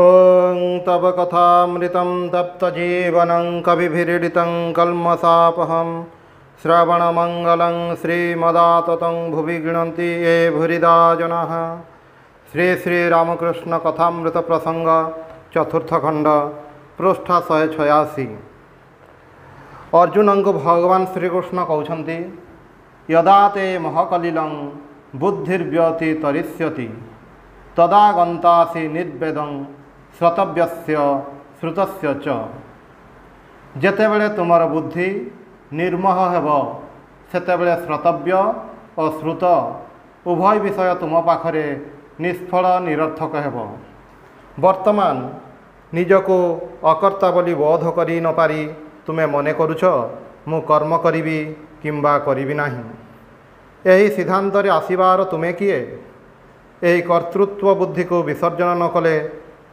ॐ तव कथामृतं तप्तजीवनं कविभिरीडितं कल्मसापहं श्रवणमंगल श्रीमदात भुवि गृह्णन्ति ये भुरिदा जनाः श्री प्रसंग चतुर्थखंड पृष्ठ शहे छयासी अर्जुनଙ୍କୁ ଭଗବାନ ଶ୍ରୀକୃଷ୍ଣ କହୁଛନ୍ତି ୟଦା ତେ ମହକଲିଲଂ ବୁଦ୍ଧିର୍ବ୍ୟତି ତରିଷ୍ୟତି ତଦା ଗନ୍ତାସି ନିର୍ବେଦଂ ଶ୍ରୋତବ୍ୟସ୍ୟ ଶ୍ରୁତସ୍ୟ ଚ ଯେତେବେଳେ ତୁମର ବୁଦ୍ଧି ନିର୍ମୋହ ହେବ ସେତେବେଳେ ଶ୍ରୋତବ୍ୟ ଓ ଶ୍ରୁତ ଉଭୟ ବିଷୟ ତୁମ ପାଖରେ ନିଷ୍ଫଳ ନିରର୍ଥକ ହେବ ବର୍ତ୍ତମାନ ନିଜକୁ ଅକର୍ତ୍ତା ବୋଲି ବୋଧ କରି ନପାରି ତୁମେ ମନେ କରୁଛ ମୁଁ କର୍ମ କରିବି କିମ୍ବା କରିବି ନାହିଁ ଏହି ସିଦ୍ଧାନ୍ତରେ ଆସିବାର ତୁମେ କିଏ ଏହି କର୍ତ୍ତୃତ୍ୱ ବୁଦ୍ଧିକୁ ବିସର୍ଜନ ନ କଲେ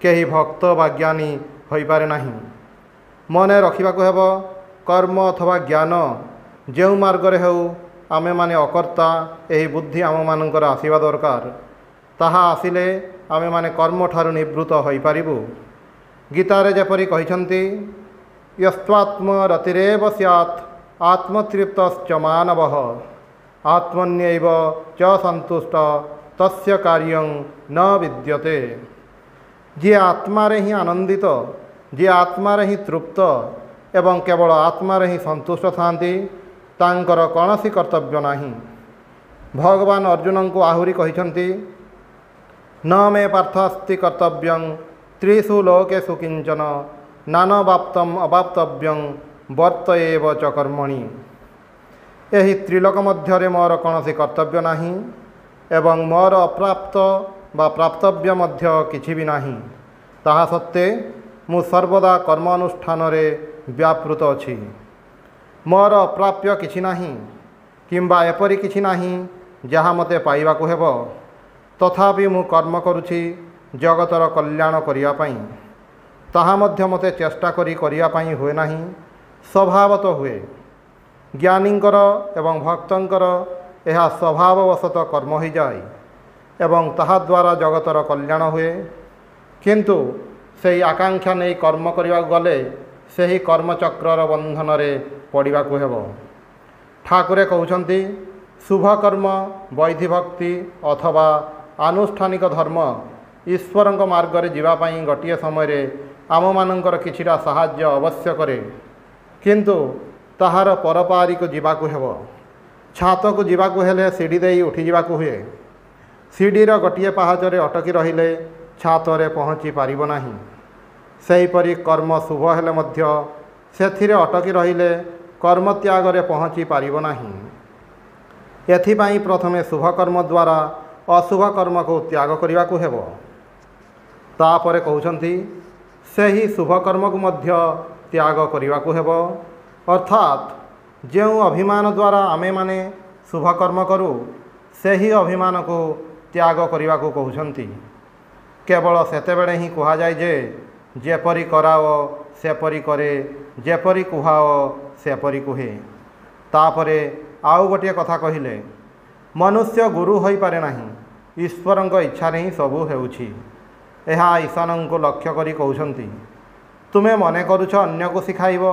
କେହି ଭକ୍ତ ବା ଜ୍ଞାନୀ ହୋଇପାରେ ନାହିଁ ମନେ ରଖିବାକୁ ହେବ କର୍ମ ଅଥବା ଜ୍ଞାନ ଯେଉଁ ମାର୍ଗରେ ହେଉ ଆମେମାନେ ଅକର୍ତ୍ତା ଏହି ବୁଦ୍ଧି ଆମମାନଙ୍କର ଆସିବା ଦରକାର ତାହା ଆସିଲେ ଆମେମାନେ କର୍ମଠାରୁ ନିବୃତ୍ତ ହୋଇପାରିବୁ ଗୀତାରେ ଯେପରି କହିଛନ୍ତି ୟସ୍ତ୍ୱାତ୍ମ ରତିରେବ ସ୍ୟାତ୍ ଆତ୍ମତୃପ୍ତଶ୍ଚ ମାନବ ଆତ୍ମନ୍ୟୈବ ଚ ସନ୍ତୁଷ୍ଟ ତସ୍ୟ କାର୍ଯ୍ୟଂ ନ ବିଦ୍ୟତେ ଯିଏ ଆତ୍ମାରେ ହିଁ ଆନନ୍ଦିତ ଯିଏ ଆତ୍ମାରେ ହିଁ ତୃପ୍ତ ଏବଂ କେବଳ ଆତ୍ମାରେ ହିଁ ସନ୍ତୁଷ୍ଟ ଥାନ୍ତି ତାଙ୍କର କୌଣସି କର୍ତ୍ତବ୍ୟ ନାହିଁ ଭଗବାନ ଅର୍ଜୁନଙ୍କୁ ଆହୁରି କହିଛନ୍ତି ନ ମେ ପାର୍ଥସ୍ତି କର୍ତ୍ତବ୍ୟଂ ତ୍ରିଷୁ ଲୋକେଷୁ କିଞ୍ଚନ ନାନବାପ୍ତମ୍ ଅବାପ୍ତବ୍ୟଂ ବର୍ତ୍ତ ଏବ ଚ କର୍ମଣୀ ଏହି ତ୍ରିଲୋକ ମଧ୍ୟରେ ମୋର କୌଣସି କର୍ତ୍ତବ୍ୟ ନାହିଁ ଏବଂ ମୋର ଅପ୍ରାପ୍ତ ବା ପ୍ରାପ୍ତବ୍ୟ ମଧ୍ୟ କିଛି ବି ନାହିଁ ତାହା ସତ୍ତ୍ୱେ ମୁଁ ସର୍ବଦା କର୍ମାନୁଷ୍ଠାନରେ ବ୍ୟାପୃତ ଅଛି ମୋର ପ୍ରାପ୍ୟ କିଛି ନାହିଁ କିମ୍ବା ଏପରି କିଛି ନାହିଁ ଯାହା ମୋତେ ପାଇବାକୁ ହେବ ତଥାପି ମୁଁ କର୍ମ କରୁଛି ଜଗତର କଲ୍ୟାଣ କରିବା ପାଇଁ ତାହା ମଧ୍ୟ ମୋତେ ଚେଷ୍ଟା କରି କରିବା ପାଇଁ ହୁଏ ନାହିଁ ସ୍ୱଭାବତଃ ହୁଏ ଜ୍ଞାନୀଙ୍କର ଏବଂ ଭକ୍ତଙ୍କର ଏହା ସ୍ୱଭାବବଶତଃ କର୍ମ ହୋଇଯାଏ ଏବଂ ତାହା ତାହାଦ୍ୱାରା ଜଗତର କଲ୍ୟାଣ ହୁଏ କିନ୍ତୁ ସେହି ଆକାଂକ୍ଷା ନେଇ କର୍ମ କରିବାକୁ ଗଲେ ସେହି କର୍ମଚକ୍ରର ବନ୍ଧନରେ ପଡ଼ିବାକୁ ହେବ ଠାକୁର କହୁଛନ୍ତି ଶୁଭ ଶୁଭକର୍ମ ବୈଧିଭକ୍ତି ଅଥବା ଆନୁଷ୍ଠାନିକ ଧର୍ମ ଈଶ୍ୱରଙ୍କ ମାର୍ଗରେ ଯିବା ପାଇଁ ଗୋଟିଏ ସମୟରେ ଆମମାନଙ୍କର କିଛିଟା ସାହାଯ୍ୟ ଅବଶ୍ୟ କରେ କିନ୍ତୁ ତାହାର ପରପାରିକୁ ଯିବାକୁ ହେବ ଛାତକୁ ଯିବାକୁ ହେଲେ ସିଡ଼ି ଦେଇ ଉଠିଯିବାକୁ ହୁଏ ସିଡ଼ିର ଗୋଟିଏ ପାହାଚରେ ଅଟକି ରହିଲେ ଛାତରେ ପହଞ୍ଚି ପାରିବ ନାହିଁ ସେହିପରି କର୍ମ ଶୁଭ ହେଲେ ମଧ୍ୟ ସେଥିରେ ଅଟକି ରହିଲେ କର୍ମତ୍ୟାଗରେ ପହଞ୍ଚି ପାରିବ ନାହିଁ ଏଥିପାଇଁ ପ୍ରଥମେ ଶୁଭକର୍ମ ଦ୍ୱାରା ଅଶୁଭ କର୍ମକୁ ତ୍ୟାଗ କରିବାକୁ ହେବ ତାପରେ କହୁଛନ୍ତି ସେହି ଶୁଭକର୍ମକୁ ମଧ୍ୟ ତ୍ୟାଗ କରିବାକୁ ହେବ ଅର୍ଥାତ୍ ଯେଉଁ ଅଭିମାନ ଦ୍ୱାରା ଆମେମାନେ ଶୁଭକର୍ମ କରୁ ସେହି ଅଭିମାନକୁ ତ୍ୟାଗ କରିବାକୁ କହୁଛନ୍ତି କେବଳ ସେତେବେଳେ ହିଁ କୁହାଯାଏ ଯେ ଯେପରି କରାଅ ସେପରି କରେ ଯେପରି କୁହାଅ ସେପରି କୁହେ ତାପରେ ଆଉ ଗୋଟିଏ କଥା କହିଲେ ମନୁଷ୍ୟ ଗୁରୁ ହୋଇପାରେ ନାହିଁ ଈଶ୍ୱରଙ୍କ ଇଚ୍ଛାରେ ହିଁ ସବୁ ହେଉଛି ଏହା ଈଶାନଙ୍କୁ ଲକ୍ଷ୍ୟ କରି କହୁଛନ୍ତି ତୁମେ ମନେ କରୁଛ ଅନ୍ୟକୁ ଶିଖାଇବ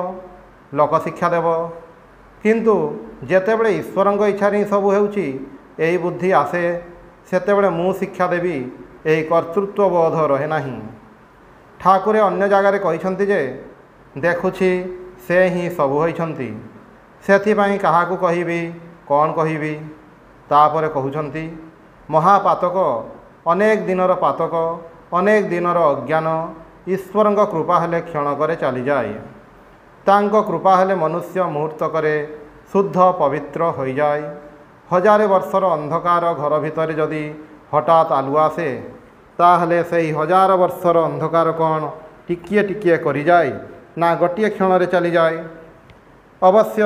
ଲୋକ ଶିକ୍ଷା ଦେବ କିନ୍ତୁ ଯେତେବେଳେ ଈଶ୍ୱରଙ୍କ ଇଚ୍ଛାରେ ହିଁ ସବୁ ହେଉଛି ଏହି ବୁଦ୍ଧି ଆସେ ସେତେବେଳେ ମୁଁ ଶିକ୍ଷା ଦେବି ଏହି କର୍ତ୍ତୃତ୍ୱବୋଧ ରହେ ନାହିଁ ଠାକୁର ଅନ୍ୟ ଜାଗାରେ କହିଛନ୍ତି ଯେ ଦେଖୁଛି ସେ ହିଁ ସବୁ ହୋଇଛନ୍ତି ସେଥିପାଇଁ କାହାକୁ କହିବି କ'ଣ କହିବି ତାପରେ କହୁଛନ୍ତି ମହାପାତକ ଅନେକ ଦିନର ପାତକ ଅନେକ ଦିନର ଅଜ୍ଞାନ ଈଶ୍ୱରଙ୍କ କୃପା ହେଲେ କ୍ଷଣକରେ ଚାଲିଯାଏ ତାଙ୍କ କୃପା ହେଲେ ମନୁଷ୍ୟ ମୁହୂର୍ତ୍ତକରେ ଶୁଦ୍ଧ ପବିତ୍ର ହୋଇଯାଏ ହଜାରେ ବର୍ଷର ଅନ୍ଧକାର ଘର ଭିତରେ ଯଦି ହଠାତ୍ ଆଲୁଅ ଆସେ ତାହେଲେ ସେହି ହଜାର ବର୍ଷର ଅନ୍ଧକାର କ'ଣ ଟିକିଏ ଟିକିଏ କରିଯାଏ ନା ଗୋଟିଏ କ୍ଷଣରେ ଚାଲିଯାଏ ଅବଶ୍ୟ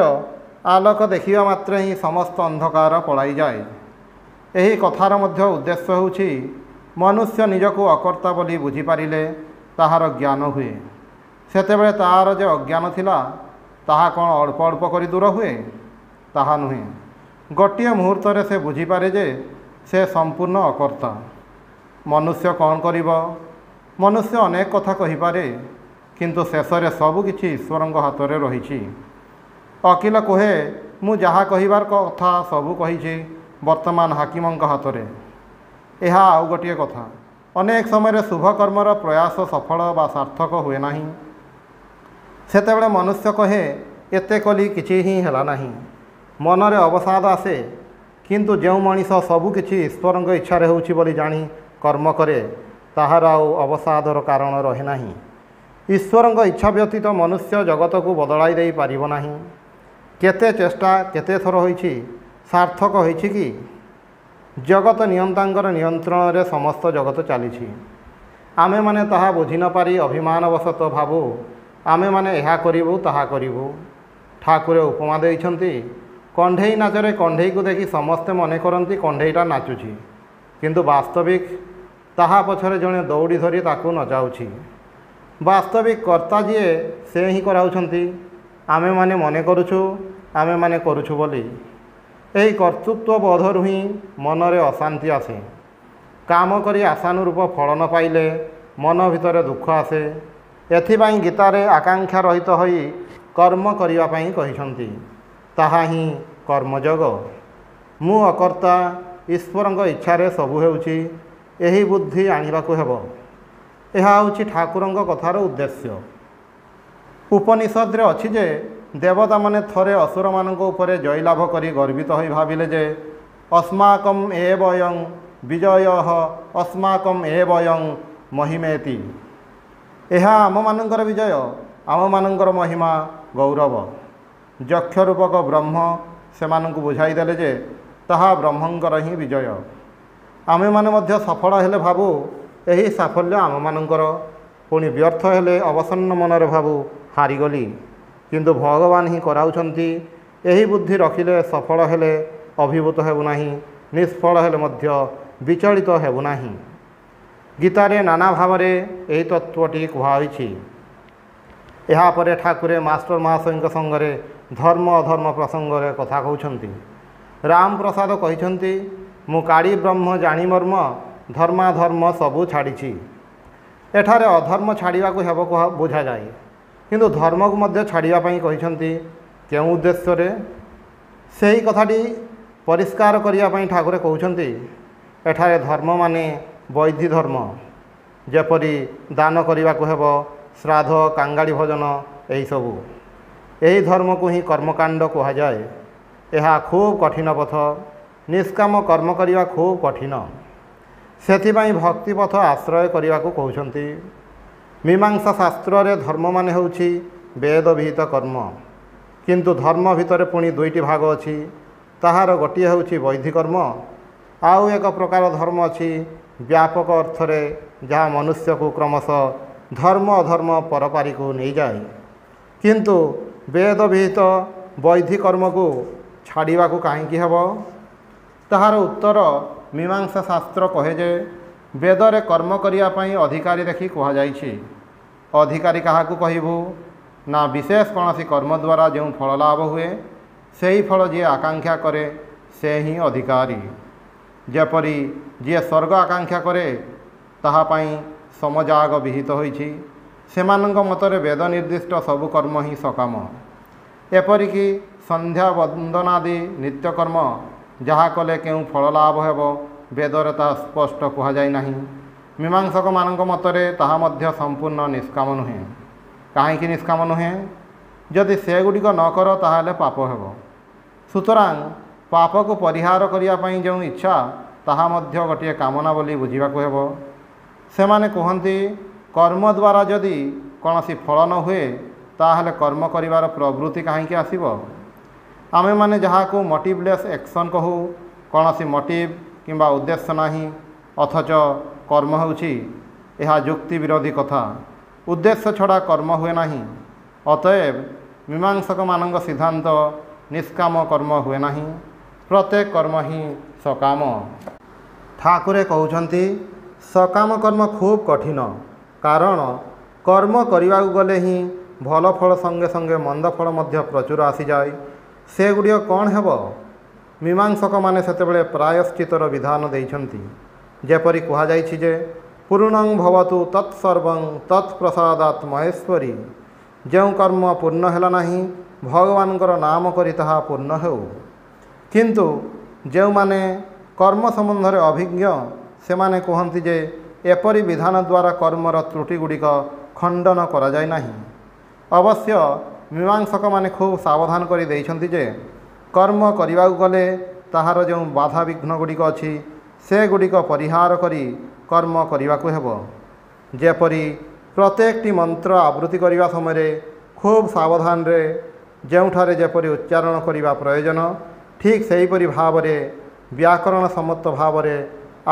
ଆଲୋକ ଦେଖିବା ମାତ୍ରେ ହିଁ ସମସ୍ତ ଅନ୍ଧକାର ପଳାଇଯାଏ ଏହି କଥାର ମଧ୍ୟ ଉଦ୍ଦେଶ୍ୟ ହେଉଛି ମନୁଷ୍ୟ ନିଜକୁ ଅକର୍ତ୍ତା ବୋଲି ବୁଝିପାରିଲେ ତାହାର ଜ୍ଞାନ ହୁଏ ସେତେବେଳେ ତାହାର ଯେ ଅଜ୍ଞାନ ଥିଲା ତାହା କ'ଣ ଅଳ୍ପ ଅଳ୍ପ କରି ଦୂର ହୁଏ ତାହା ନୁହେଁ ଗୋଟିଏ ମୁହୂର୍ତ୍ତରେ ସେ ବୁଝିପାରେ ଯେ ସେ ସମ୍ପୂର୍ଣ୍ଣ ଅକର୍ତ୍ତା ମନୁଷ୍ୟ କ'ଣ କରିବ ମନୁଷ୍ୟ ଅନେକ କଥା କହିପାରେ କିନ୍ତୁ ଶେଷରେ ସବୁ କିଛି ଈଶ୍ୱରଙ୍କ ହାତରେ ରହିଛି ଅକିଲ କୁହେ ମୁଁ ଯାହା କହିବାର କଥା ସବୁ କହିଛି ବର୍ତ୍ତମାନ ହାକିମଙ୍କ ହାତରେ ଏହା ଆଉ ଗୋଟିଏ କଥା ଅନେକ ସମୟରେ ଶୁଭ କର୍ମର ପ୍ରୟାସ ସଫଳ ବା ସାର୍ଥକ ହୁଏ ନାହିଁ ସେତେବେଳେ ମନୁଷ୍ୟ କହେ ଏତେ କଲି କିଛି ହିଁ ହେଲା ନାହିଁ ମନରେ ଅବସାଦ ଆସେ କିନ୍ତୁ ଯେଉଁ ମଣିଷ ସବୁକିଛି ଈଶ୍ୱରଙ୍କ ଇଚ୍ଛାରେ ହେଉଛି ବୋଲି ଜାଣି କର୍ମ କରେ ତାହାର ଆଉ ଅବସାଦର କାରଣ ରହେ ନାହିଁ ଈଶ୍ୱରଙ୍କ ଇଚ୍ଛା ବ୍ୟତୀତ ମନୁଷ୍ୟ ଜଗତକୁ ବଦଳାଇ ଦେଇପାରିବ ନାହିଁ କେତେ ଚେଷ୍ଟା କେତେ ଥର ହୋଇଛି ସାର୍ଥକ ହୋଇଛି କି ଜଗତ ନିୟନ୍ତାଙ୍କର ନିୟନ୍ତ୍ରଣରେ ସମସ୍ତ ଜଗତ ଚାଲିଛି ଆମେମାନେ ତାହା ବୁଝି ନ ନପାରି ଅଭିମାନବଶତଃ ଭାବୁ ଆମେମାନେ ଏହା କରିବୁ ତାହା କରିବୁ ଠାକୁର ଉପମା ଦେଇଛନ୍ତି କଣ୍ଢେଇ ନାଚରେ କଣ୍ଢେଇକୁ ଦେଖି ସମସ୍ତେ ମନେ କରନ୍ତି କଣ୍ଢେଇଟା ନାଚୁଛି କିନ୍ତୁ ବାସ୍ତବିକ ତାହା ପଛରେ ଜଣେ ଦୌଡ଼ି ଧରି ତାକୁ ନଚାଉଛି ବାସ୍ତବିକ କର୍ତ୍ତା ଯିଏ ସେ ହିଁ କରାଉଛନ୍ତି ଆମେମାନେ ମନେ କରୁଛୁ ଆମେମାନେ କରୁଛୁ ବୋଲି ଏହି କର୍ତ୍ତୃତ୍ୱବୋଧରୁ ହିଁ ମନରେ ଅଶାନ୍ତି ଆସେ କାମ କରି ଆଶାନୁରୂପ ଫଳ ନ ପାଇଲେ ମନ ଭିତରେ ଦୁଃଖ ଆସେ ଏଥିପାଇଁ ଗୀତାରେ ଆକାଂକ୍ଷା ରହିତ ହୋଇ କର୍ମ କରିବା ପାଇଁ କହିଛନ୍ତି ତାହା ହିଁ କର୍ମଯୋଗ ମୁଁ ଅକର୍ତ୍ତା ଈଶ୍ୱରଙ୍କ ଇଚ୍ଛାରେ ସବୁ ହେଉଛି ଏହି ବୁଦ୍ଧି ଆଣିବାକୁ ହେବ ଏହା ହେଉଛି ଠାକୁରଙ୍କ କଥାର ଉଦ୍ଦେଶ୍ୟ ଉପନିଷଦରେ ଅଛି ଯେ ଦେବତାମାନେ ଥରେ ଅସୁରମାନଙ୍କ ଉପରେ ଜୟଲାଭ କରି ଗର୍ବିତ ହୋଇ ଭାବିଲେ ଯେ ଅସ୍ମାକମ୍ ଏ ବୟଂ ବିଜୟ ଅସ୍ମାକମ୍ ଏ ବୟଂ ମହିମେତି ଏହା ଆମମାନଙ୍କର ବିଜୟ ଆମମାନଙ୍କର ମହିମା ଗୌରବ ଯକ୍ଷରୂପକ ବ୍ରହ୍ମ ସେମାନଙ୍କୁ ବୁଝାଇଦେଲେ ଯେ ତାହା ବ୍ରହ୍ମଙ୍କର ହିଁ ବିଜୟ ଆମେମାନେ ମଧ୍ୟ ସଫଳ ହେଲେ ଭାବୁ ଏହି ସାଫଲ୍ୟ ଆମମାନଙ୍କର ପୁଣି ବ୍ୟର୍ଥ ହେଲେ ଅବସନ୍ନ ମନରେ ଭାବୁ ହାରିଗଲି କିନ୍ତୁ ଭଗବାନ ହିଁ କରାଉଛନ୍ତି ଏହି ବୁଦ୍ଧି ରଖିଲେ ସଫଳ ହେଲେ ଅଭିଭୂତ ହେବୁ ନାହିଁ ନିଷ୍ଫଳ ହେଲେ ମଧ୍ୟ ବିଚଳିତ ହେବୁ ନାହିଁ ଗୀତାରେ ନାନା ଭାବରେ ଏହି ତତ୍ତ୍ୱଟି କୁହାହୋଇଛି ଏହାପରେ ଠାକୁରେ ମାଷ୍ଟର ମହାଶୟଙ୍କ ସଙ୍ଗରେ ଧର୍ମ ଅଧର୍ମ ପ୍ରସଙ୍ଗରେ କଥା କହୁଛନ୍ତି ରାମ ପ୍ରସାଦ କହିଛନ୍ତି ମୁଁ କାଳୀ ବ୍ରହ୍ମ ଜାଣି ମର୍ମ ଧର୍ମାଧର୍ମ ସବୁ ଛାଡ଼ିଛି ଏଠାରେ ଅଧର୍ମ ଛାଡ଼ିବାକୁ ହେବ ବୁଝାଯାଏ କିନ୍ତୁ ଧର୍ମକୁ ମଧ୍ୟ ଛାଡ଼ିବା ପାଇଁ କହିଛନ୍ତି କେଉଁ ଉଦ୍ଦେଶ୍ୟରେ ସେହି କଥାଟି ପରିଷ୍କାର କରିବା ପାଇଁ ଠାକୁର କହୁଛନ୍ତି ଏଠାରେ ଧର୍ମ ମାନେ ବୈଧି ଧର୍ମ ଯେପରି ଦାନ କରିବାକୁ ହେବ ଶ୍ରାଦ୍ଧ କାଙ୍ଗାଳି ଭଜନ ଏହିସବୁ ଏହି ଧର୍ମକୁ ହିଁ କର୍ମକାଣ୍ଡ କୁହାଯାଏ ଏହା ଖୁବ୍ କଠିନ ପଥ ନିଷ୍କାମ କର୍ମ କରିବା ଖୁବ୍ କଠିନ ସେଥିପାଇଁ ଭକ୍ତିପଥ ଆଶ୍ରୟ କରିବାକୁ କହୁଛନ୍ତି ମୀମାଂସା ଶାସ୍ତ୍ରରେ ଧର୍ମମାନେ ହେଉଛି ବେଦବିହିତ କର୍ମ କିନ୍ତୁ ଧର୍ମ ଭିତରେ ପୁଣି ଦୁଇଟି ଭାଗ ଅଛି ତାହାର ଗୋଟିଏ ହେଉଛି ବୈଧିକର୍ମ ଆଉ ଏକ ପ୍ରକାର ଧର୍ମ ଅଛି ବ୍ୟାପକ ଅର୍ଥରେ ଯାହା ମନୁଷ୍ୟକୁ କ୍ରମଶଃ ଧର୍ମ ଅଧର୍ମ ପରପାରିକୁ ନେଇଯାଏ କିନ୍ତୁ ବେଦ ବିହିତ ବୈଧି କର୍ମକୁ ଛାଡ଼ିବାକୁ କାହିଁକି ହେବ ତାହାର ଉତ୍ତର ମୀମାଂସା ଶାସ୍ତ୍ର କହେ ଯେ ବେଦରେ କର୍ମ କରିବା ପାଇଁ ଅଧିକାରୀ ଦେଖି କୁହାଯାଇଛି ଅଧିକାରୀ କାହାକୁ କହିବୁ ନା ବିଶେଷ କୌଣସି କର୍ମ ଦ୍ୱାରା ଯେଉଁ ଫଳ ଲାଭ ହୁଏ ସେହି ଫଳ ଯିଏ ଆକାଂକ୍ଷା କରେ ସେ ହିଁ ଅଧିକାରୀ ଯେପରି ଯିଏ ସ୍ୱର୍ଗ ଆକାଂକ୍ଷା କରେ ତାହା ପାଇଁ ସମଜାଗ ବିହିତ ହୋଇଛି ସେମାନଙ୍କ ମତରେ ବେଦ ନିର୍ଦ୍ଦିଷ୍ଟ ସବୁ କର୍ମ ହିଁ ସକାମ ଏପରିକି ସନ୍ଧ୍ୟା ବନ୍ଦନାଦି ନିତ୍ୟକର୍ମ ଯାହା କଲେ କେଉଁ ଫଳ ଲାଭ ହେବ ବେଦରେ ତାହା ସ୍ପଷ୍ଟ କୁହାଯାଇ ନାହିଁ ମୀମାଂସକମାନଙ୍କ ମତରେ ତାହା ମଧ୍ୟ ସମ୍ପୂର୍ଣ୍ଣ ନିଷ୍କାମ ନୁହେଁ କାହିଁକି ନିଷ୍କାମ ନୁହେଁ ଯଦି ସେଗୁଡ଼ିକ ନ କର ତାହେଲେ ପାପ ହେବ ସୁତରାଂ ପାପକୁ ପରିହାର କରିବା ପାଇଁ ଯେଉଁ ଇଚ୍ଛା ତାହା ମଧ୍ୟ ଗୋଟିଏ କାମନା ବୋଲି ବୁଝିବାକୁ ହେବ ସେମାନେ କୁହନ୍ତି କର୍ମ ଦ୍ୱାରା ଯଦି କୌଣସି ଫଳ ନ ହୁଏ ତାହେଲେ କର୍ମ କରିବାର ପ୍ରବୃତ୍ତି କାହିଁକି ଆସିବ ଆମେମାନେ ଯାହାକୁ ମୋଟିଭଲେସ୍ ଏକ୍ସନ୍ କହୁ କୌଣସି ମୋଟିଭ୍ କିମ୍ବା ଉଦ୍ଦେଶ୍ୟ ନାହିଁ ଅଥଚ କର୍ମ ହେଉଛି ଏହା ଯୁକ୍ତି ବିରୋଧୀ କଥା ଉଦ୍ଦେଶ୍ୟ ଛଡ଼ା କର୍ମ ହୁଏ ନାହିଁ ଅତଏବ ମୀମାଂସକମାନଙ୍କ ସିଦ୍ଧାନ୍ତ ନିଷ୍କାମ କର୍ମ ହୁଏ ନାହିଁ ପ୍ରତ୍ୟେକ କର୍ମ ହିଁ ସକାମ ଠାକୁରେ କହୁଛନ୍ତି ସକାମ କର୍ମ ଖୁବ୍ କଠିନ କାରଣ କର୍ମ କରିବାକୁ ଗଲେ ହିଁ ଭଲ ଫଳ ସଙ୍ଗେ ସଙ୍ଗେ ମନ୍ଦ ଫଳ ମଧ୍ୟ ପ୍ରଚୁର ଆସିଯାଏ ସେଗୁଡ଼ିକ କ'ଣ ହେବ ମୀମାଂସକମାନେ ସେତେବେଳେ ପ୍ରାୟଶ୍ଚିତର ବିଧାନ ଦେଇଛନ୍ତି ଯେପରି କୁହାଯାଇଛି ଯେ ପୂର୍ଣ୍ଣଂ ଭବତୁ ତତ୍ ସର୍ବଂ ତତ୍ ପ୍ରସାଦାତ୍ ମହେଶ୍ୱରୀ ଯେଉଁ କର୍ମ ପୂର୍ଣ୍ଣ ହେଲା ନାହିଁ ଭଗବାନଙ୍କର ନାମ କରି ତାହା ପୂର୍ଣ୍ଣ ହେଉ କିନ୍ତୁ ଯେଉଁମାନେ କର୍ମ ସମ୍ବନ୍ଧରେ ଅଭିଜ୍ଞ ସେମାନେ କୁହନ୍ତି ଯେ ଏପରି ବିଧାନ ଦ୍ୱାରା କର୍ମର ତ୍ରୁଟିଗୁଡ଼ିକ ଖଣ୍ଡନ କରାଯାଏ ନାହିଁ ଅବଶ୍ୟ ମୀମାଂସକମାନେ ଖୁବ୍ ସାବଧାନ କରି ଦେଇଛନ୍ତି ଯେ କର୍ମ କରିବାକୁ ଗଲେ ତାହାର ଯେଉଁ ବାଧାବିଘ୍ନ ଗୁଡ଼ିକ ଅଛି ସେଗୁଡ଼ିକ ପରିହାର କରି କର୍ମ କରିବାକୁ ହେବ ଯେପରି ପ୍ରତ୍ୟେକଟି ମନ୍ତ୍ର ଆବୃତ୍ତି କରିବା ସମୟରେ ଖୁବ୍ ସାବଧାନରେ ଯେଉଁଠାରେ ଯେପରି ଉଚ୍ଚାରଣ କରିବା ପ୍ରୟୋଜନ ଠିକ୍ ସେହିପରି ଭାବରେ ବ୍ୟାକରଣ ସମ୍ମତ ଭାବରେ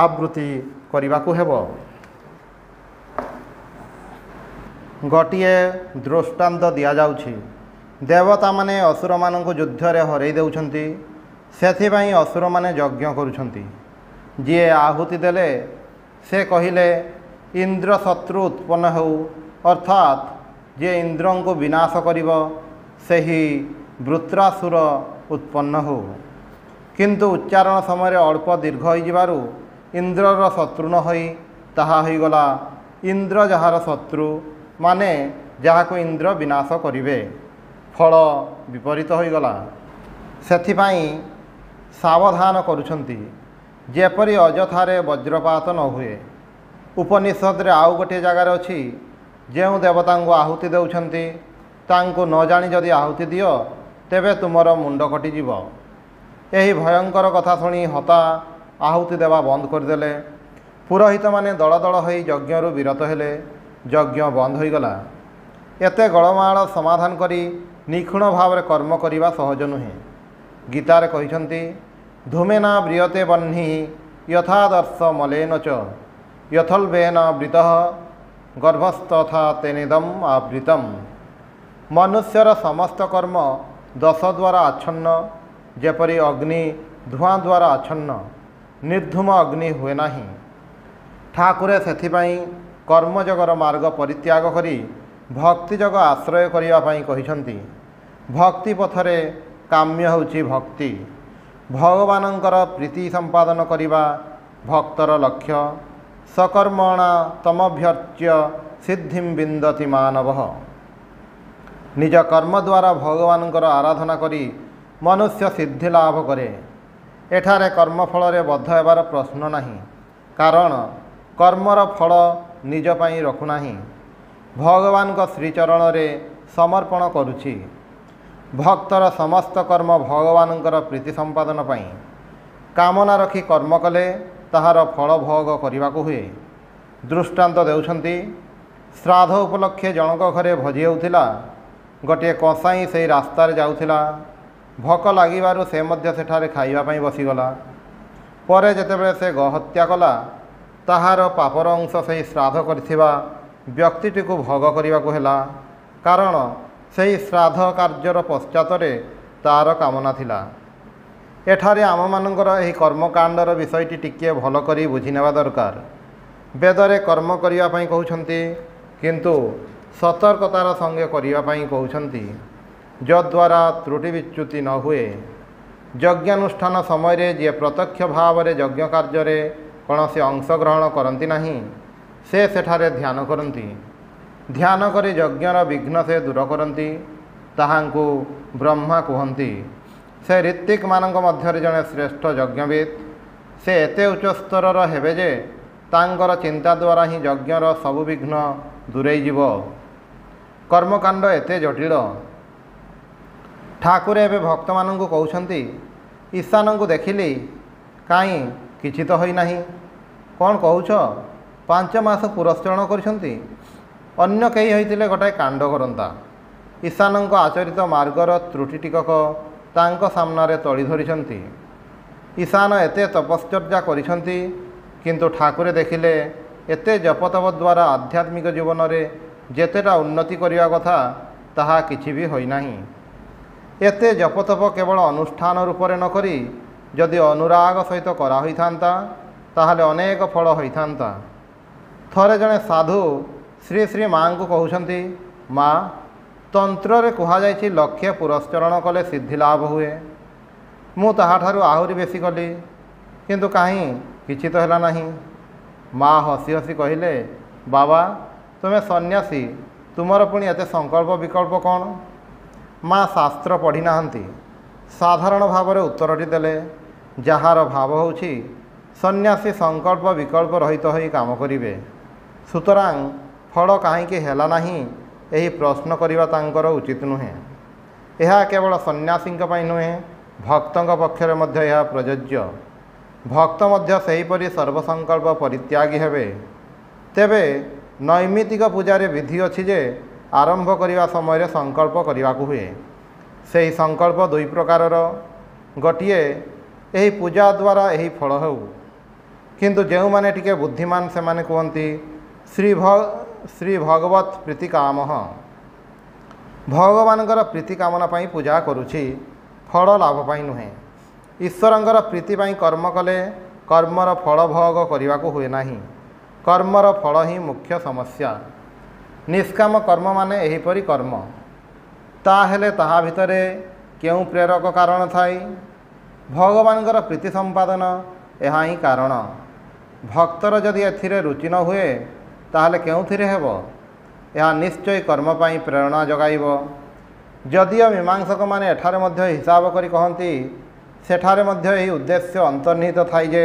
ଆବୃତ୍ତି କରିବାକୁ ହେବ ଗୋଟିଏ ଦୃଷ୍ଟାନ୍ତ ଦିଆଯାଉଛି ଦେବତାମାନେ ଅସୁରମାନଙ୍କୁ ଯୁଦ୍ଧରେ ହରାଇ ଦେଉଛନ୍ତି ସେଥିପାଇଁ ଅସୁରମାନେ ଯଜ୍ଞ କରୁଛନ୍ତି ଯିଏ ଆହୁତି ଦେଲେ ସେ କହିଲେ ଇନ୍ଦ୍ର ଶତ୍ରୁ ଉତ୍ପନ୍ନ ହେଉ ଅର୍ଥାତ୍ ଯିଏ ଇନ୍ଦ୍ରଙ୍କୁ ବିନାଶ କରିବ ସେହି ବୃତ୍ରାସୁର ଉତ୍ପନ୍ନ ହେଉ କିନ୍ତୁ ଉଚ୍ଚାରଣ ସମୟରେ ଅଳ୍ପ ଦୀର୍ଘ ହୋଇଯିବାରୁ ଇନ୍ଦ୍ରର ଶତ୍ରୁ ନ ହୋଇ ତାହା ହୋଇଗଲା ଇନ୍ଦ୍ର ଯାହାର ଶତ୍ରୁ ମାନେ ଯାହାକୁ ଇନ୍ଦ୍ର ବିନାଶ କରିବେ ଫଳ ବିପରୀତ ହୋଇଗଲା ସେଥିପାଇଁ ସାବଧାନ କରୁଛନ୍ତି ଯେପରି ଅଯଥାରେ ବଜ୍ରପାତ ନ ହୁଏ ଉପନିଷଦରେ ଆଉ ଗୋଟିଏ ଜାଗାରେ ଅଛି ଯେଉଁ ଦେବତାଙ୍କୁ ଆହୁତି ଦେଉଛନ୍ତି ତାଙ୍କୁ ନ ଜାଣି ଯଦି ଆହୁତି ଦିଅ ତେବେ ତୁମର ମୁଣ୍ଡ କଟିଯିବ ଏହି ଭୟଙ୍କର କଥା ଶୁଣି ହତା ଆହୁତି ଦେବା ବନ୍ଦ କରିଦେଲେ ପୁରୋହିତମାନେ ଦଳ ଦଳ ହୋଇ ଯଜ୍ଞରୁ ବିରତ ହେଲେ ଯଜ୍ଞ ବନ୍ଦ ହୋଇଗଲା ଏତେ ଗଳମାଳ ସମାଧାନ କରି ନିଖୁଣ ଭାବରେ କର୍ମ କରିବା ସହଜ ନୁହେଁ ଗୀତାରେ କହିଛନ୍ତି ଧୂମେନା ବ୍ରିୟତେ ବହ୍ନି ୟଥାଦର୍ଶ ମଲେନ ଚ ୟଥଲ୍ବେନ ବୃତ ଗର୍ଭସ୍ଥଥା ତେନିଦମ୍ ଆବୃତମ୍ ମନୁଷ୍ୟର ସମସ୍ତ କର୍ମ ଦଶ ଦ୍ୱାରା ଆଚ୍ଛନ୍ନ ଯେପରି ଅଗ୍ନି ଧୂଆଁ ଦ୍ୱାରା ଆଚ୍ଛନ୍ନ ନିର୍ଦ୍ଧୁମ ଅଗ୍ନି ହୁଏ ନାହିଁ ଠାକୁର ସେଥିପାଇଁ କର୍ମଯୋଗର ମାର୍ଗ ପରିତ୍ୟାଗ କରି ଭକ୍ତିଯୋଗ ଆଶ୍ରୟ କରିବା ପାଇଁ କହିଛନ୍ତି ଭକ୍ତି ପଥରେ କାମ୍ୟ ହେଉଛି ଭକ୍ତି ଭଗବାନଙ୍କର ପ୍ରୀତି ସମ୍ପାଦନ କରିବା ଭକ୍ତର ଲକ୍ଷ୍ୟ ସକର୍ମଣା ତମଭ୍ୟର୍ଚ୍ୟ ସିଦ୍ଧି ବିନ୍ଦତି ମାନବ ନିଜ କର୍ମ ଦ୍ୱାରା ଭଗବାନଙ୍କର ଆରାଧନା କରି ମନୁଷ୍ୟ ସିଦ୍ଧି ଲାଭ କରେ ଏଠାରେ କର୍ମଫଳରେ ବଦ୍ଧ ହେବାର ପ୍ରଶ୍ନ ନାହିଁ କାରଣ କର୍ମର ଫଳ ନିଜ ପାଇଁ ରଖୁନାହିଁ ଭଗବାନଙ୍କ ଶ୍ରୀଚରଣରେ ସମର୍ପଣ କରୁଛି ଭକ୍ତର ସମସ୍ତ କର୍ମ ଭଗବାନଙ୍କର ପ୍ରୀତି ସମ୍ପାଦନ ପାଇଁ କାମନା ରଖି କର୍ମ କଲେ ତାହାର ଫଳ ଭୋଗ କରିବାକୁ ହୁଏ ଦୃଷ୍ଟାନ୍ତ ଦେଉଛନ୍ତି ଶ୍ରାଦ୍ଧ ଉପଲକ୍ଷେ ଜଣଙ୍କ ଘରେ ଭୋଜି ହେଉଥିଲା ଗୋଟିଏ କଷାଇ ସେହି ରାସ୍ତାରେ ଯାଉଥିଲା ଭୋକ ଲାଗିବାରୁ ସେ ମଧ୍ୟ ସେଠାରେ ଖାଇବା ପାଇଁ ବସିଗଲା ପରେ ଯେତେବେଳେ ସେ ଗହତ୍ୟା କଲା ତାହାର ପାପର ଅଂଶ ସେହି ଶ୍ରାଦ୍ଧ କରିଥିବା ବ୍ୟକ୍ତିଟିକୁ ଭୋଗ କରିବାକୁ ହେଲା କାରଣ ସେହି ଶ୍ରାଦ୍ଧ କାର୍ଯ୍ୟର ପଶ୍ଚାତରେ ତାର କାମନା ଥିଲା ଏଠାରେ ଆମମାନଙ୍କର ଏହି କର୍ମକାଣ୍ଡର ବିଷୟଟି ଟିକିଏ ଭଲ କରି ବୁଝିନେବା ଦରକାର ବେଦରେ କର୍ମ କରିବା ପାଇଁ କହୁଛନ୍ତି କିନ୍ତୁ ସତର୍କତାର ସଙ୍ଗେ କରିବା ପାଇଁ କହୁଛନ୍ତି ଯଦ୍ୱାରା ତ୍ରୁଟି ବିଚ୍ୟୁତି ନ ହୁଏ ଯଜ୍ଞାନୁଷ୍ଠାନ ସମୟରେ ଯିଏ ପ୍ରତ୍ୟକ୍ଷ ଭାବରେ ଯଜ୍ଞ କାର୍ଯ୍ୟରେ କୌଣସି ଅଂଶଗ୍ରହଣ କରନ୍ତି ନାହିଁ ସେ ସେଠାରେ ଧ୍ୟାନ କରନ୍ତି ଧ୍ୟାନ କରି ଯଜ୍ଞର ବିଘ୍ନ ସେ ଦୂର କରନ୍ତି ତାହାଙ୍କୁ ବ୍ରହ୍ମା କୁହନ୍ତି ସେ ଋତ୍ତିକମାନଙ୍କ ମଧ୍ୟରେ ଜଣେ ଶ୍ରେଷ୍ଠ ଯଜ୍ଞବିତ୍ ସେ ଏତେ ଉଚ୍ଚସ୍ତରର ହେବେ ଯେ ତାଙ୍କର ଚିନ୍ତା ଦ୍ୱାରା ହିଁ ଯଜ୍ଞର ସବୁ ବିଘ୍ନ ଦୂରେଇଯିବ କର୍ମକାଣ୍ଡ ଏତେ ଜଟିଳ ଠାକୁର ଏବେ ଭକ୍ତମାନଙ୍କୁ କହୁଛନ୍ତି ଈଶାନଙ୍କୁ ଦେଖିଲି କାହିଁ କିଛି ତ ହୋଇନାହିଁ କ'ଣ କହୁଛ ପାଞ୍ଚ ମାସ ପୁରସ୍ଚରଣ କରିଛନ୍ତି ଅନ୍ୟ କେହି ହୋଇଥିଲେ ଗୋଟାଏ କାଣ୍ଡ କରନ୍ତା ଈଶାନଙ୍କ ଆଚରିତ ମାର୍ଗର ତ୍ରୁଟିଟିକକ ତାଙ୍କ ସାମ୍ନାରେ ତଳି ଧରିଛନ୍ତି ଈଶାନ ଏତେ ତପଶ୍ଚର୍ଯ୍ୟା କରିଛନ୍ତି କିନ୍ତୁ ଠାକୁରେ ଦେଖିଲେ ଏତେ ଜପତପ ଦ୍ୱାରା ଆଧ୍ୟାତ୍ମିକ ଜୀବନରେ ଯେତେଟା ଉନ୍ନତି କରିବା କଥା ତାହା କିଛି ବି ହୋଇନାହିଁ ଏତେ ଜପତପ କେବଳ ଅନୁଷ୍ଠାନ ରୂପରେ ନ କରି ଯଦି ଅନୁରାଗ ସହିତ କରା ହୋଇଥାନ୍ତା ତାହେଲେ ଅନେକ ଫଳ ହୋଇଥାନ୍ତା ଥରେ ଜଣେ ସାଧୁ ଶ୍ରୀ ଶ୍ରୀ ମା'ଙ୍କୁ କହୁଛନ୍ତି ମା' ତନ୍ତ୍ରରେ କୁହାଯାଇଛି ଲକ୍ଷ୍ୟ ପୁରସ୍କରଣ କଲେ ସିଦ୍ଧି ଲାଭ ହୁଏ ମୁଁ ତାହାଠାରୁ ଆହୁରି ବେଶୀ କଲି କିନ୍ତୁ କାହିଁ କିଛି ତ ହେଲା ନାହିଁ ମା' ହସି ହସି କହିଲେ ବାବା ତୁମେ ସନ୍ନ୍ୟାସୀ ତୁମର ପୁଣି ଏତେ ସଂକଳ୍ପ ବିକଳ୍ପ କ'ଣ ମା ଶାସ୍ତ୍ର ପଢ଼ିନାହାନ୍ତି ସାଧାରଣ ଭାବରେ ଉତ୍ତରଟି ଦେଲେ ଯାହାର ଭାବ ହେଉଛି ସନ୍ନ୍ୟାସୀ ସଂକଳ୍ପ ବିକଳ୍ପ ରହିତ ହୋଇ କାମ କରିବେ ସୁତରାଂ ଫଳ କାହିଁକି ହେଲା ନାହିଁ ଏହି ପ୍ରଶ୍ନ କରିବା ତାଙ୍କର ଉଚିତ ନୁହେଁ ଏହା କେବଳ ସନ୍ନ୍ୟାସୀଙ୍କ ପାଇଁ ନୁହେଁ ଭକ୍ତଙ୍କ ପକ୍ଷରେ ମଧ୍ୟ ଏହା ପ୍ରଯୁଜ୍ୟ ଭକ୍ତ ମଧ୍ୟ ସେହିପରି ସର୍ବସଂକଳ୍ପ ପରିତ୍ୟାଗୀ ହେବେ ତେବେ ନୈମିତିକ ପୂଜାରେ ବିଧି ଅଛି ଯେ ଆରମ୍ଭ କରିବା ସମୟରେ ସଂକଳ୍ପ କରିବାକୁ ହୁଏ ସେହି ସଂକଳ୍ପ ଦୁଇ ପ୍ରକାରର ଗୋଟିଏ ଏହି ପୂଜା ଦ୍ୱାରା ଏହି ଫଳ ହେଉ କିନ୍ତୁ ଯେଉଁମାନେ ଟିକିଏ ବୁଦ୍ଧିମାନ ସେମାନେ କୁହନ୍ତି ଶ୍ରୀ ଶ୍ରୀ ଭଗବତ ପ୍ରୀତି କାମହ ଭଗବାନଙ୍କର ପ୍ରୀତି କାମନା ପାଇଁ ପୂଜା କରୁଛି ଫଳ ଲାଭ ପାଇଁ ନୁହେଁ ଈଶ୍ୱରଙ୍କର ପ୍ରୀତି ପାଇଁ କର୍ମ କଲେ କର୍ମର ଫଳ ଭୋଗ କରିବାକୁ ହୁଏ ନାହିଁ କର୍ମର ଫଳ ହିଁ ମୁଖ୍ୟ ସମସ୍ୟା ନିଷ୍କାମ କର୍ମମାନେ ଏହିପରି କର୍ମ ତାହେଲେ ତାହା ଭିତରେ କେଉଁ ପ୍ରେରକ କାରଣ ଥାଏ ଭଗବାନଙ୍କର ପ୍ରୀତି ସମ୍ପାଦନ ଏହା ହିଁ କାରଣ ଭକ୍ତର ଯଦି ଏଥିରେ ରୁଚି ନ ହୁଏ ତାହେଲେ କେଉଁଥିରେ ହେବ ଏହା ନିଶ୍ଚୟ କର୍ମ ପାଇଁ ପ୍ରେରଣା ଯୋଗାଇବ ଯଦିଓ ମୀମାଂସକମାନେ ଏଠାରେ ମଧ୍ୟ ହିସାବ କରି କହନ୍ତି ସେଠାରେ ମଧ୍ୟ ଏହି ଉଦ୍ଦେଶ୍ୟ ଅନ୍ତର୍ନିହିତ ଥାଏ ଯେ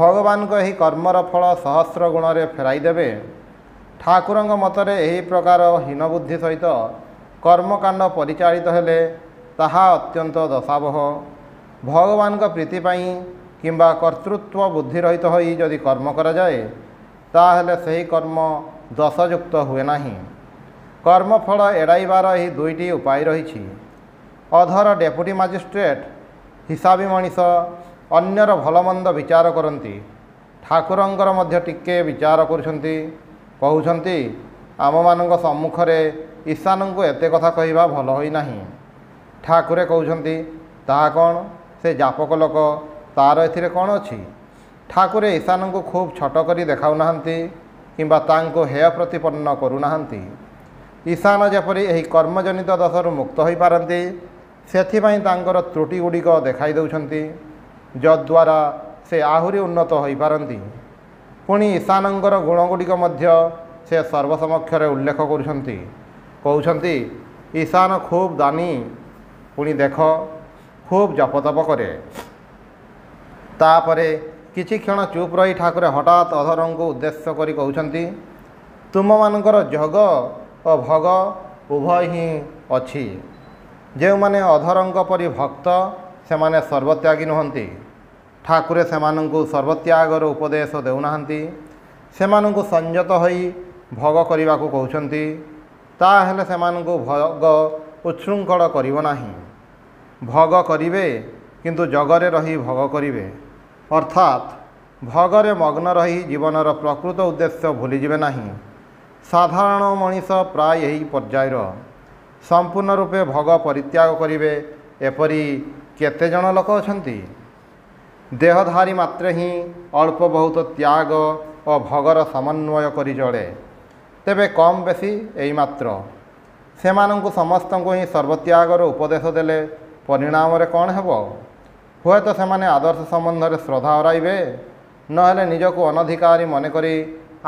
ଭଗବାନଙ୍କ ଏହି କର୍ମର ଫଳ ସହସ୍ର ଗୁଣରେ ଫେରାଇଦେବେ ଠାକୁରଙ୍କ ମତରେ ଏହି ପ୍ରକାର ହୀନ ବୁଦ୍ଧି ସହିତ କର୍ମକାଣ୍ଡ ପରିଚାଳିତ ହେଲେ ତାହା ଅତ୍ୟନ୍ତ ଦଶାବହ ଭଗବାନଙ୍କ ପ୍ରୀତି ପାଇଁ କିମ୍ବା କର୍ତ୍ତୃତ୍ୱ ବୁଦ୍ଧି ରହିତ ହୋଇ ଯଦି କର୍ମ କରାଯାଏ ତାହେଲେ ସେହି କର୍ମ ଦଶଯୁକ୍ତ ହୁଏ ନାହିଁ କର୍ମଫଳ ଏଡ଼ାଇବାର ଏହି ଦୁଇଟି ଉପାୟ ରହିଛି ଅଧର ଡେପୁଟି ମାଜିଷ୍ଟ୍ରେଟ୍ ହିସାବୀ ମଣିଷ ଅନ୍ୟର ଭଲମନ୍ଦ ବିଚାର କରନ୍ତି ଠାକୁରଙ୍କର ମଧ୍ୟ ଟିକେ ବିଚାର କରୁଛନ୍ତି କହୁଛନ୍ତି ଆମମାନଙ୍କ ସମ୍ମୁଖରେ ଈଶାନଙ୍କୁ ଏତେ କଥା କହିବା ଭଲ ହୋଇନାହିଁ ଠାକୁର କହୁଛନ୍ତି ତାହା କ'ଣ ସେ ଜାପକ ଲୋକ ତା'ର ଏଥିରେ କ'ଣ ଅଛି ଠାକୁର ଈଶାନଙ୍କୁ ଖୁବ୍ ଛୋଟ କରି ଦେଖାଉନାହାନ୍ତି କିମ୍ବା ତାଙ୍କୁ ହେୟ ପ୍ରତିପନ୍ନ କରୁନାହାନ୍ତି ଈଶାନ ଯେପରି ଏହି କର୍ମଜନିତ ଦଶରୁ ମୁକ୍ତ ହୋଇପାରନ୍ତି ସେଥିପାଇଁ ତାଙ୍କର ତ୍ରୁଟିଗୁଡ଼ିକ ଦେଖାଇ ଦେଉଛନ୍ତି ଯଦ୍ୱାରା ସେ ଆହୁରି ଉନ୍ନତ ହୋଇପାରନ୍ତି ପୁଣି ଈଶାନଙ୍କର ଗୁଣଗୁଡ଼ିକ ମଧ୍ୟ ସେ ସର୍ବସମକ୍ଷରେ ଉଲ୍ଲେଖ କରୁଛନ୍ତି କହୁଛନ୍ତି ଈଶାନ ଖୁବ୍ ଦାନୀ ପୁଣି ଦେଖ ଖୁବ୍ ଜପତପ କରେ ତାପରେ କିଛି କ୍ଷଣ ଚୁପ୍ ରହି ଠାକୁର ହଠାତ୍ ଅଧରଙ୍କୁ ଉଦ୍ଦେଶ୍ୟ କରି କହୁଛନ୍ତି ତୁମମାନଙ୍କର ଜଗ ଓ ଭଗ ଉଭୟ ହିଁ ଅଛି ଯେଉଁମାନେ ଅଧରଙ୍କ ପରି ଭକ୍ତ ସେମାନେ ସର୍ବତ୍ୟାଗୀ ନୁହନ୍ତି ଠାକୁର ସେମାନଙ୍କୁ ସର୍ବତ୍ୟାଗର ଉପଦେଶ ଦେଉନାହାନ୍ତି ସେମାନଙ୍କୁ ସଂଯତ ହୋଇ ଭୋଗ କରିବାକୁ କହୁଛନ୍ତି ତାହେଲେ ସେମାନଙ୍କୁ ଭୋଗ ଉଚ୍ଛୃଙ୍ଖଳ କରିବ ନାହିଁ ଭୋଗ କରିବେ କିନ୍ତୁ ଜଗରେ ରହି ଭୋଗ କରିବେ ଅର୍ଥାତ୍ ଭୋଗରେ ମଗ୍ନ ରହି ଜୀବନର ପ୍ରକୃତ ଉଦ୍ଦେଶ୍ୟ ଭୁଲିଯିବେ ନାହିଁ ସାଧାରଣ ମଣିଷ ପ୍ରାୟ ଏହି ପର୍ଯ୍ୟାୟର ସମ୍ପୂର୍ଣ୍ଣ ରୂପେ ଭୋଗ ପରିତ୍ୟାଗ କରିବେ ଏପରି କେତେଜଣ ଲୋକ ଅଛନ୍ତି ଦେହଧାରୀ ମାତ୍ରେ ହିଁ ଅଳ୍ପ ବହୁତ ତ୍ୟାଗ ଓ ଭଗର ସମନ୍ୱୟ କରି ଚଳେ ତେବେ କମ୍ ବେଶୀ ଏଇ ମାତ୍ର ସେମାନଙ୍କୁ ସମସ୍ତଙ୍କୁ ହିଁ ସର୍ବତ୍ୟାଗର ଉପଦେଶ ଦେଲେ ପରିଣାମରେ କ'ଣ ହେବ ହୁଏତ ସେମାନେ ଆଦର୍ଶ ସମ୍ବନ୍ଧରେ ଶ୍ରଦ୍ଧା ହରାଇବେ ନହେଲେ ନିଜକୁ ଅନଧିକାରୀ ମନେ କରି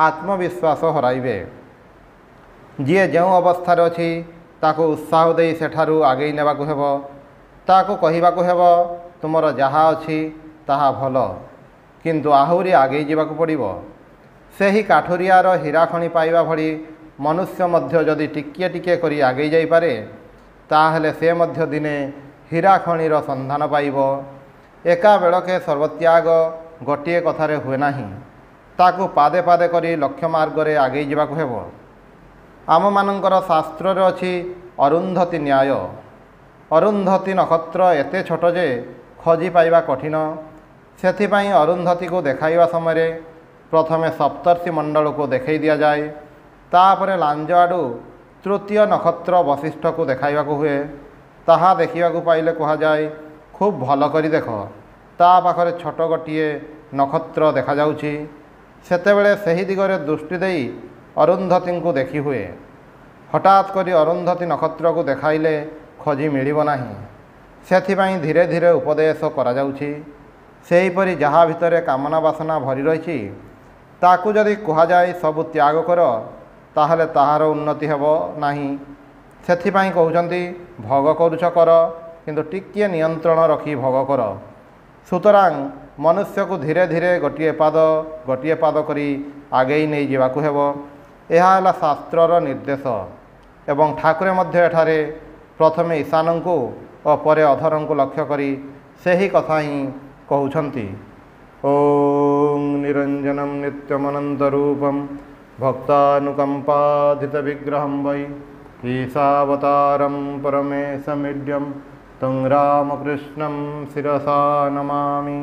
ଆତ୍ମବିଶ୍ୱାସ ହରାଇବେ ଯିଏ ଯେଉଁ ଅବସ୍ଥାରେ ଅଛି ତାକୁ ଉତ୍ସାହ ଦେଇ ସେଠାରୁ ଆଗେଇ ନେବାକୁ ହେବ ତାକୁ କହିବାକୁ ହେବ ତୁମର ଯାହା ଅଛି ତାହା ଭଲ କିନ୍ତୁ ଆହୁରି ଆଗେଇ ଯିବାକୁ ପଡ଼ିବ ସେହି କାଠୁରିଆର ହୀରା ଖଣି ପାଇବା ଭଳି ମନୁଷ୍ୟ ମଧ୍ୟ ଯଦି ଟିକିଏ ଟିକିଏ କରି ଆଗେଇ ଯାଇପାରେ ତାହେଲେ ସେ ମଧ୍ୟ ଦିନେ ହୀରା ଖଣିର ସନ୍ଧାନ ପାଇବ ଏକାବେଳକେ ସର୍ବତ୍ୟାଗ ଗୋଟିଏ କଥାରେ ହୁଏ ନାହିଁ ତାକୁ ପାଦେ ପାଦେ କରି ଲକ୍ଷ୍ୟ ମାର୍ଗରେ ଆଗେଇ ଯିବାକୁ ହେବ ଆମମାନଙ୍କର ଶାସ୍ତ୍ରରେ ଅଛି ଅରୁନ୍ଧତୀ ନ୍ୟାୟ ଅରୁନ୍ଧତୀ ନକ୍ଷତ୍ର ଏତେ ଛୋଟ ଯେ ଖୋଜି ପାଇବା କଠିନ ସେଥିପାଇଁ ଅରୁନ୍ଧତୀକୁ ଦେଖାଇବା ସମୟରେ ପ୍ରଥମେ ସପ୍ତର୍ଷି ମଣ୍ଡଳକୁ ଦେଖାଇ ଦିଆଯାଏ ତାପରେ ଲାଞ୍ଜ ଆଡ଼ୁ ତୃତୀୟ ନକ୍ଷତ୍ର ବଶିଷ୍ଠକୁ ଦେଖାଇବାକୁ ହୁଏ ତାହା ଦେଖିବାକୁ ପାଇଲେ କୁହାଯାଏ ଖୁବ୍ ଭଲ କରି ଦେଖ ତା ପାଖରେ ଛୋଟ ଗୋଟିଏ ନକ୍ଷତ୍ର ଦେଖାଯାଉଛି ସେତେବେଳେ ସେହି ଦିଗରେ ଦୃଷ୍ଟି ଦେଇ ଅରୁନ୍ଧତୀଙ୍କୁ ଦେଖି ହୁଏ ହଠାତ୍ କରି ଅରୁନ୍ଧତୀ ନକ୍ଷତ୍ରକୁ ଦେଖାଇଲେ ଖୋଜି ମିଳିବ ନାହିଁ ସେଥିପାଇଁ ଧୀରେ ଧୀରେ ଉପଦେଶ କରାଯାଉଛି ସେହିପରି ଯାହା ଭିତରେ କାମନା ବାସନା ଭରି ରହିଛି ତାକୁ ଯଦି କୁହାଯାଏ ସବୁ ତ୍ୟାଗ କର ତାହେଲେ ତାହାର ଉନ୍ନତି ହେବ ନାହିଁ ସେଥିପାଇଁ କହୁଛନ୍ତି ଭୋଗ କରୁଛ କର କିନ୍ତୁ ଟିକିଏ ନିୟନ୍ତ୍ରଣ ରଖି ଭୋଗ କର ସୁତରାଂ ମନୁଷ୍ୟକୁ ଧୀରେ ଧୀରେ ଗୋଟିଏ ପାଦ ଗୋଟିଏ ପାଦ କରି ଆଗେଇ ନେଇଯିବାକୁ ହେବ ଏହା ହେଲା ଶାସ୍ତ୍ରର ନିର୍ଦ୍ଦେଶ ଏବଂ ଠାକୁର ମଧ୍ୟ ଏଠାରେ ପ୍ରଥମେ ଈଶାନଙ୍କୁ ଓ ପରେ ଅଧରଙ୍କୁ ଲକ୍ଷ୍ୟ କରି ସେହି କଥା ହିଁ କହୁଛନ୍ତି ଓଂ ନିରଞ୍ଜନମ ନିତ୍ୟମନନ୍ତରୂପମ୍ भक्तानुकंपाधित विग्रह वै ईशावतारम परमेशमीड्यम तं रामकृष्णं शिरसा नमामि